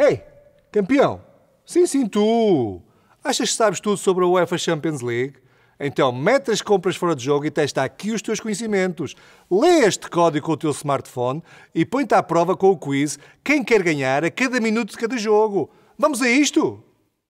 Ei, campeão! Sim, sim, tu! Achas que sabes tudo sobre a UEFA Champions League? Então mete as compras fora de jogo e testa aqui os teus conhecimentos. Lê este código com o teu smartphone e põe-te à prova com o quiz quem quer ganhar a cada minuto de cada jogo. Vamos a isto?